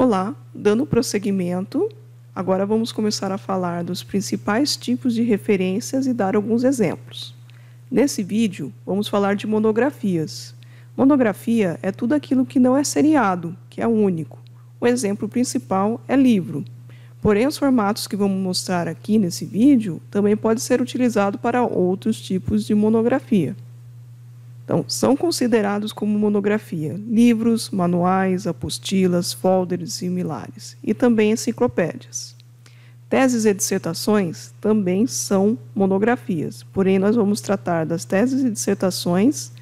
Olá, dando prosseguimento, agora vamos começar a falar dos principais tipos de referências e dar alguns exemplos. Nesse vídeo, vamos falar de monografias. Monografia é tudo aquilo que não é seriado, que é único. O exemplo principal é livro. Porém, os formatos que vamos mostrar aqui nesse vídeo também podem ser utilizado para outros tipos de monografia. Então, são considerados como monografia livros, manuais, apostilas, folders similares e também enciclopédias. Teses e dissertações também são monografias, porém nós vamos tratar das teses e dissertações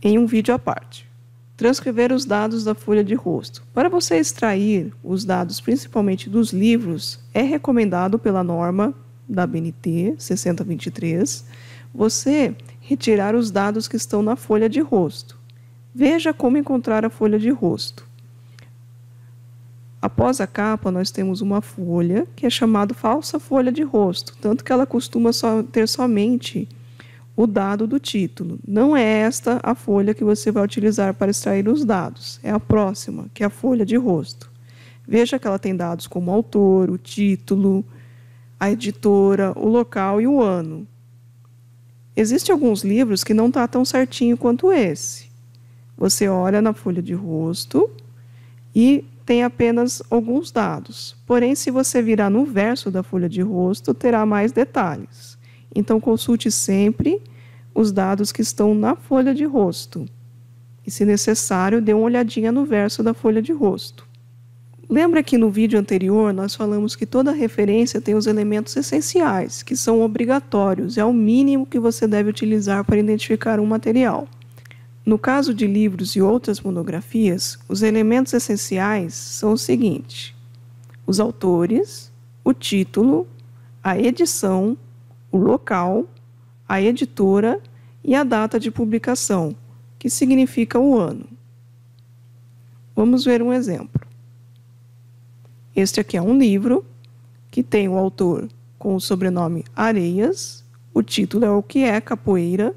em um vídeo à parte. Transcrever os dados da folha de rosto. Para você extrair os dados principalmente dos livros, é recomendado pela norma da BNT 6023 você retirar os dados que estão na folha de rosto. Veja como encontrar a folha de rosto. Após a capa, nós temos uma folha que é chamada falsa folha de rosto, tanto que ela costuma só ter somente o dado do título. Não é esta a folha que você vai utilizar para extrair os dados, é a próxima, que é a folha de rosto. Veja que ela tem dados como autor, o título, a editora, o local e o ano. Existem alguns livros que não tá tão certinho quanto esse. Você olha na folha de rosto e tem apenas alguns dados. Porém, se você virar no verso da folha de rosto, terá mais detalhes. Então, consulte sempre os dados que estão na folha de rosto. E, se necessário, dê uma olhadinha no verso da folha de rosto. Lembra que no vídeo anterior nós falamos que toda referência tem os elementos essenciais, que são obrigatórios, é o mínimo que você deve utilizar para identificar um material. No caso de livros e outras monografias, os elementos essenciais são os seguintes: os autores, o título, a edição, o local, a editora e a data de publicação, que significa o ano. Vamos ver um exemplo. Este aqui é um livro que tem o autor com o sobrenome Areias, o título é O que é Capoeira.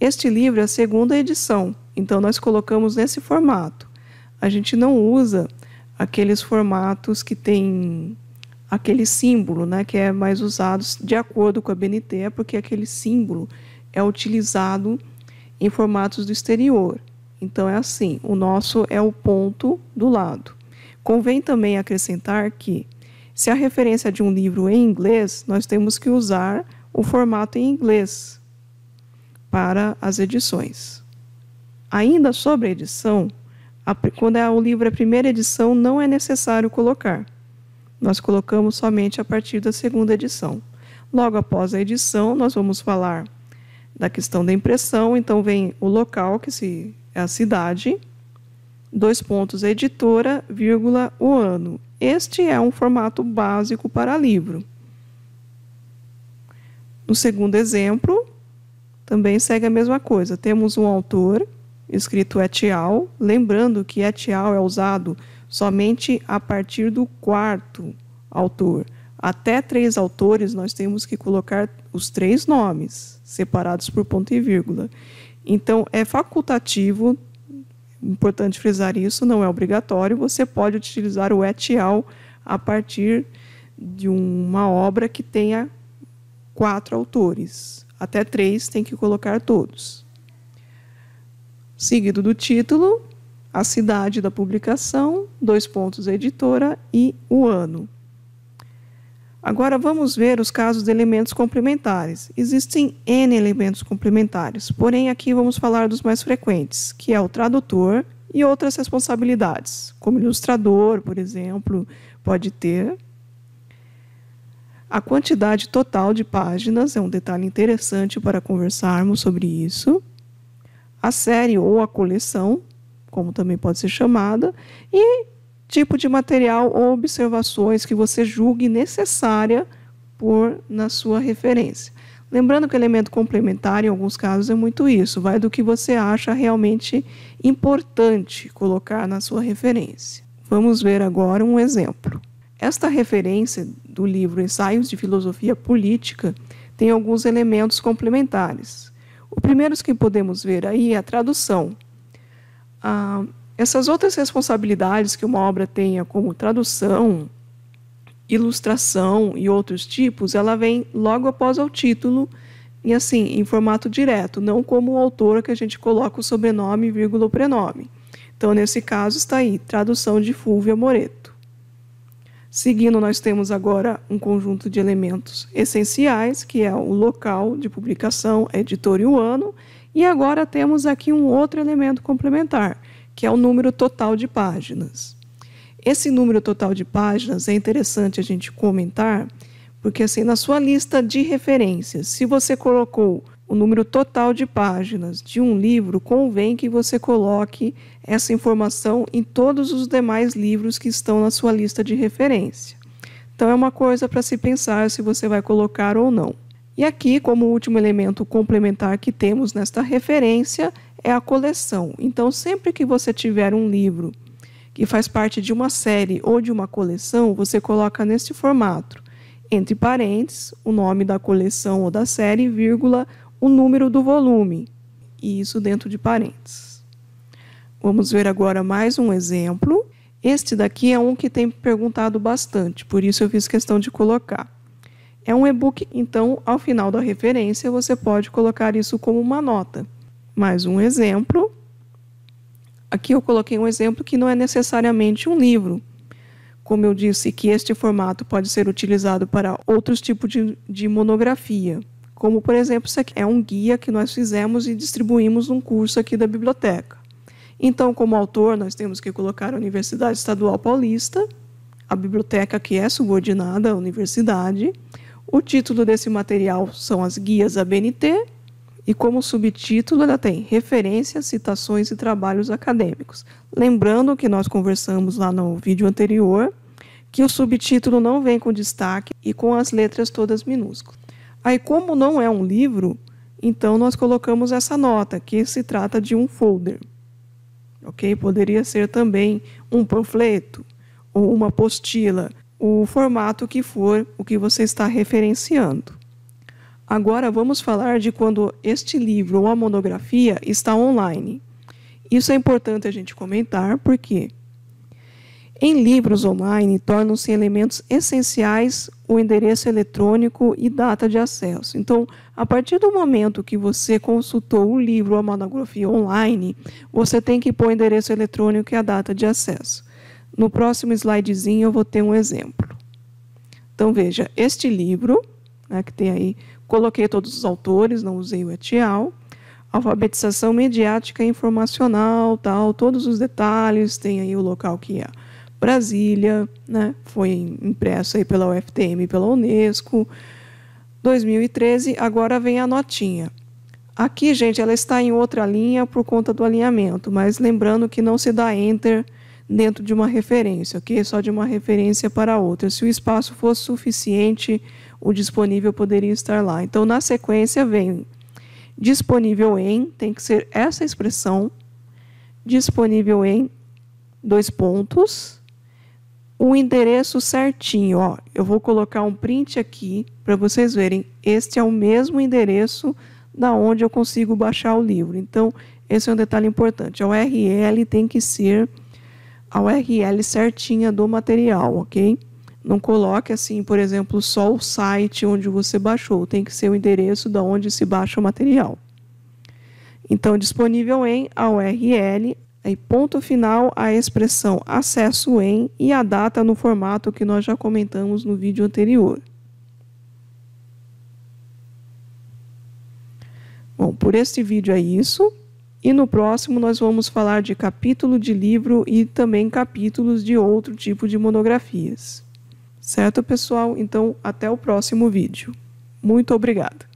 Este livro é a segunda edição, então nós colocamos nesse formato. A gente não usa aqueles formatos que tem aquele símbolo, né, que é mais usado de acordo com a BNT, é porque aquele símbolo é utilizado em formatos do exterior. Então é assim, o nosso é o ponto do lado. Convém também acrescentar que, se a referência é de um livro em inglês, nós temos que usar o formato em inglês para as edições. Ainda sobre a edição, a, quando é o livro é a primeira edição, não é necessário colocar. Nós colocamos somente a partir da segunda edição. Logo após a edição, nós vamos falar da questão da impressão, então vem o local, que se, é a cidade, dois pontos, editora, vírgula, o ano. Este é um formato básico para livro. No segundo exemplo, também segue a mesma coisa. Temos um autor, escrito et al lembrando que et al é usado somente a partir do quarto autor. Até três autores, nós temos que colocar os três nomes, separados por ponto e vírgula. Então, é facultativo importante frisar isso, não é obrigatório, você pode utilizar o etial a partir de uma obra que tenha quatro autores. Até três tem que colocar todos. Seguido do título, a cidade da publicação, dois pontos editora e o ano. Agora vamos ver os casos de elementos complementares. Existem N elementos complementares, porém aqui vamos falar dos mais frequentes, que é o tradutor e outras responsabilidades, como ilustrador, por exemplo, pode ter. A quantidade total de páginas é um detalhe interessante para conversarmos sobre isso. A série ou a coleção, como também pode ser chamada, e tipo de material ou observações que você julgue necessária por na sua referência. Lembrando que o elemento complementar, em alguns casos, é muito isso, vai do que você acha realmente importante colocar na sua referência. Vamos ver agora um exemplo. Esta referência do livro Ensaios de Filosofia Política tem alguns elementos complementares. O primeiro que podemos ver aí é a tradução. Ah, essas outras responsabilidades que uma obra tenha, como tradução, ilustração e outros tipos, ela vem logo após o título e assim, em formato direto, não como o autor que a gente coloca o sobrenome, vírgula, o prenome. Então, nesse caso, está aí, tradução de Fulvia Moreto. Seguindo, nós temos agora um conjunto de elementos essenciais, que é o local de publicação, editor e o ano. E agora temos aqui um outro elemento complementar, que é o número total de páginas. Esse número total de páginas é interessante a gente comentar, porque assim, na sua lista de referências, se você colocou o número total de páginas de um livro, convém que você coloque essa informação em todos os demais livros que estão na sua lista de referência. Então é uma coisa para se pensar se você vai colocar ou não. E aqui, como último elemento complementar que temos nesta referência, é a coleção. Então, sempre que você tiver um livro que faz parte de uma série ou de uma coleção, você coloca nesse formato, entre parênteses, o nome da coleção ou da série, vírgula, o número do volume, e isso dentro de parênteses. Vamos ver agora mais um exemplo. Este daqui é um que tem perguntado bastante, por isso eu fiz questão de colocar. É um e-book, então, ao final da referência, você pode colocar isso como uma nota. Mais um exemplo. Aqui eu coloquei um exemplo que não é necessariamente um livro. Como eu disse, que este formato pode ser utilizado para outros tipos de, de monografia. Como, por exemplo, isso aqui é um guia que nós fizemos e distribuímos num curso aqui da biblioteca. Então, como autor, nós temos que colocar a Universidade Estadual Paulista, a biblioteca que é subordinada à universidade. O título desse material são as guias ABNT e, como subtítulo, ela tem referências, citações e trabalhos acadêmicos. Lembrando que nós conversamos lá no vídeo anterior que o subtítulo não vem com destaque e com as letras todas minúsculas. Aí, como não é um livro, então nós colocamos essa nota que se trata de um folder. Ok? Poderia ser também um panfleto ou uma apostila, o formato que for o que você está referenciando. Agora vamos falar de quando este livro ou a monografia está online. Isso é importante a gente comentar, porque em livros online tornam-se elementos essenciais o endereço eletrônico e data de acesso. Então, a partir do momento que você consultou o livro ou a monografia online, você tem que pôr o endereço eletrônico e a data de acesso. No próximo slidezinho eu vou ter um exemplo. Então veja, este livro, né, que tem aí Coloquei todos os autores, não usei o etial. Alfabetização mediática informacional, tal, todos os detalhes, tem aí o local que é Brasília, né? Foi impresso aí pela UFTM e pela UNESCO. 2013, agora vem a notinha. Aqui, gente, ela está em outra linha por conta do alinhamento, mas lembrando que não se dá enter dentro de uma referência, ok? Só de uma referência para outra. Se o espaço fosse suficiente, o disponível poderia estar lá. Então, na sequência, vem disponível em, tem que ser essa expressão, disponível em, dois pontos, o endereço certinho. Ó, eu vou colocar um print aqui para vocês verem. Este é o mesmo endereço da onde eu consigo baixar o livro. Então, esse é um detalhe importante. A URL tem que ser a URL certinha do material, ok? Não coloque assim, por exemplo, só o site onde você baixou, tem que ser o endereço de onde se baixa o material. Então, disponível em a URL, aí ponto final, a expressão acesso em e a data no formato que nós já comentamos no vídeo anterior. Bom, por este vídeo é isso. E no próximo nós vamos falar de capítulo de livro e também capítulos de outro tipo de monografias. Certo, pessoal? Então, até o próximo vídeo. Muito obrigada!